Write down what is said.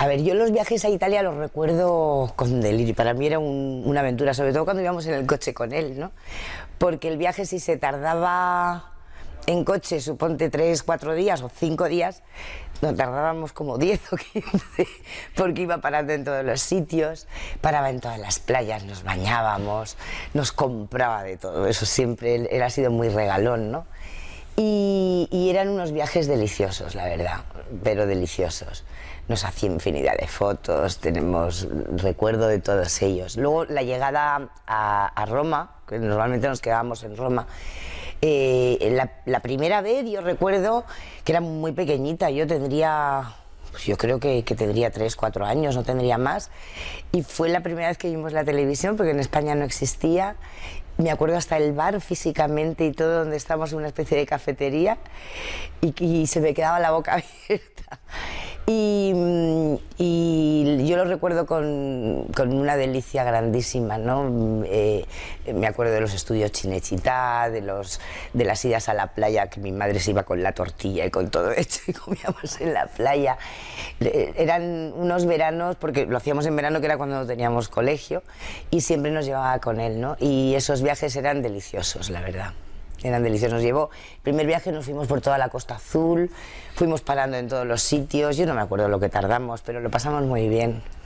A ver, yo los viajes a Italia los recuerdo con delirio. Para mí era una aventura, sobre todo cuando íbamos en el coche con él, ¿no? Porque el viaje si se tardaba en coche, suponte tres, cuatro días o cinco días, nos tardábamos como diez o quince, porque iba parando en todos los sitios, paraba en todas las playas, nos bañábamos, nos compraba de todo. Eso siempre era sido muy regalón, ¿no? Y, eran unos viajes deliciosos, la verdad, pero deliciosos. Nos hacía infinidad de fotos, tenemos recuerdo de todos ellos. Luego la llegada a, Roma, que normalmente nos quedábamos en Roma, eh, la primera vez yo recuerdo que era muy pequeñita, yo tendría pues yo creo que, que, tendría tres, cuatro años, no tendría más. Y fue la primera vez que vimos la televisión, porque en España no existía. Me acuerdo hasta el bar físicamente y todo, donde estábamos en una especie de cafetería, y, y se me quedaba la boca abierta. Mm, y, yo lo recuerdo con, una delicia grandísima, ¿no? Eh, me acuerdo de los estudios Chinechita, de, los, de las idas a la playa, que mi madre se iba con la tortilla y con todo esto y comíamos en la playa. Eh, eran unos veranos, porque lo hacíamos en verano, que era cuando teníamos colegio, y siempre nos llevaba con él, ¿no? Y esos viajes eran deliciosos, la verdad eran deliciosos. Nos llevó, primer viaje nos fuimos por toda la Costa Azul, fuimos parando en todos los sitios, yo no me acuerdo lo que tardamos, pero lo pasamos muy bien.